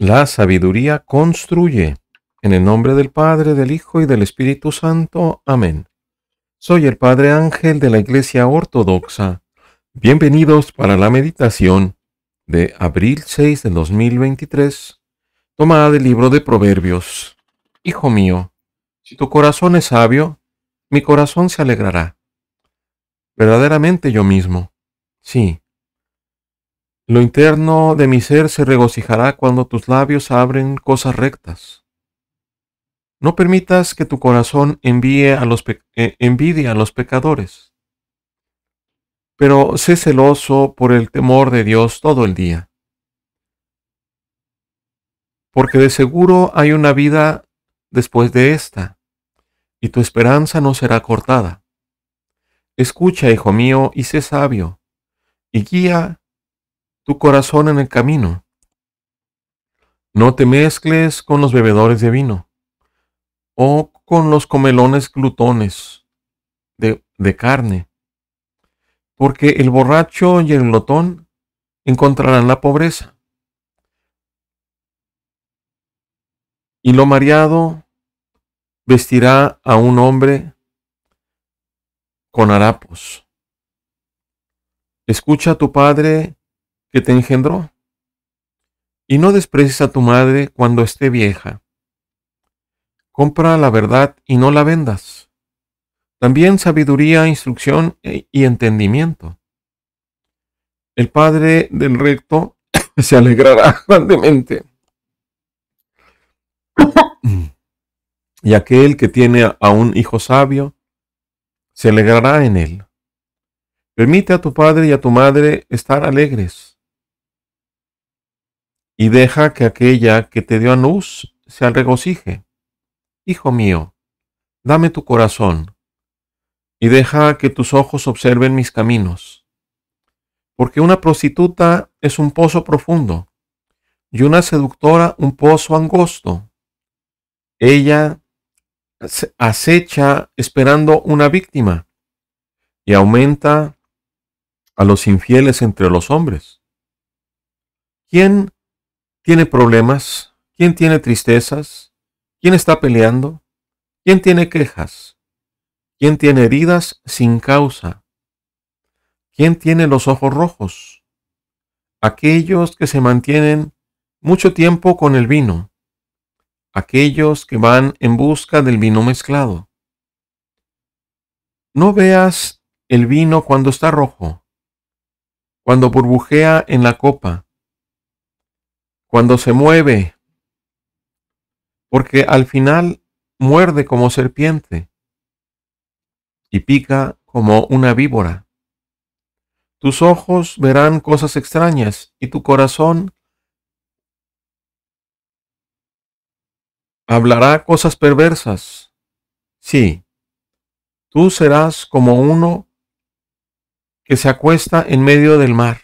La sabiduría construye. En el nombre del Padre, del Hijo y del Espíritu Santo. Amén. Soy el Padre Ángel de la Iglesia Ortodoxa. Bienvenidos para la meditación de abril 6 de 2023, tomada del libro de Proverbios. Hijo mío, si tu corazón es sabio, mi corazón se alegrará. Verdaderamente yo mismo. Sí, lo interno de mi ser se regocijará cuando tus labios abren cosas rectas. No permitas que tu corazón envíe a los eh, envidie a los pecadores, pero sé celoso por el temor de Dios todo el día. Porque de seguro hay una vida después de esta, y tu esperanza no será cortada. Escucha, hijo mío, y sé sabio, y guía tu corazón en el camino. No te mezcles con los bebedores de vino o con los comelones glutones de, carne, porque el borracho y el glotón encontrarán la pobreza. Y lo mareado vestirá a un hombre con harapos. Escucha a tu padre que te engendró. Y no desprecies a tu madre cuando esté vieja. Compra la verdad y no la vendas. También sabiduría, instrucción e, y entendimiento. El padre del recto se alegrará grandemente. Y aquel que tiene a un hijo sabio se alegrará en él. Permite a tu padre y a tu madre estar alegres y deja que aquella que te dio a luz se regocije. Hijo mío, dame tu corazón, y deja que tus ojos observen mis caminos. Porque una prostituta es un pozo profundo, y una seductora un pozo angosto. Ella acecha esperando una víctima, y aumenta a los infieles entre los hombres. ¿Quién tiene problemas? ¿Quién tiene tristezas? ¿Quién está peleando? ¿Quién tiene quejas? ¿Quién tiene heridas sin causa? ¿Quién tiene los ojos rojos? Aquellos que se mantienen mucho tiempo con el vino. Aquellos que van en busca del vino mezclado. No veas el vino cuando está rojo, cuando burbujea en la copa cuando se mueve, porque al final muerde como serpiente y pica como una víbora. Tus ojos verán cosas extrañas y tu corazón hablará cosas perversas. Sí, tú serás como uno que se acuesta en medio del mar,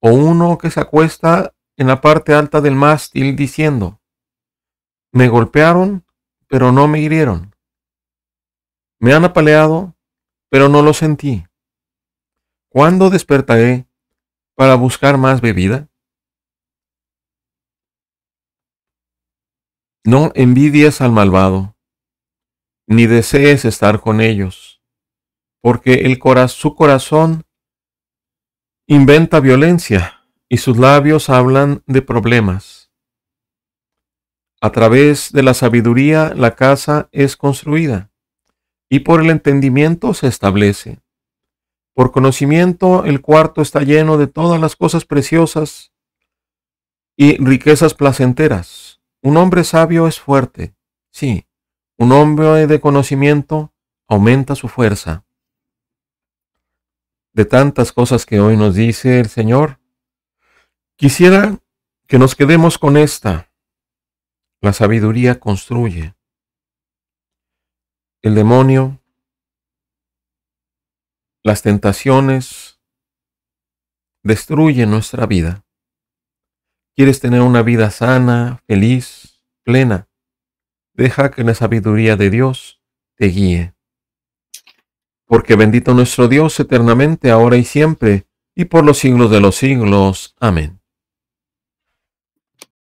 o uno que se acuesta en la parte alta del mástil diciendo, me golpearon, pero no me hirieron. Me han apaleado, pero no lo sentí. ¿Cuándo despertaré para buscar más bebida? No envidies al malvado, ni desees estar con ellos, porque el corazón su corazón inventa violencia y sus labios hablan de problemas. A través de la sabiduría la casa es construida y por el entendimiento se establece. Por conocimiento el cuarto está lleno de todas las cosas preciosas y riquezas placenteras. Un hombre sabio es fuerte, sí, un hombre de conocimiento aumenta su fuerza. De tantas cosas que hoy nos dice el Señor, Quisiera que nos quedemos con esta. La sabiduría construye. El demonio, las tentaciones, destruyen nuestra vida. ¿Quieres tener una vida sana, feliz, plena? Deja que la sabiduría de Dios te guíe. Porque bendito nuestro Dios eternamente, ahora y siempre, y por los siglos de los siglos. Amén.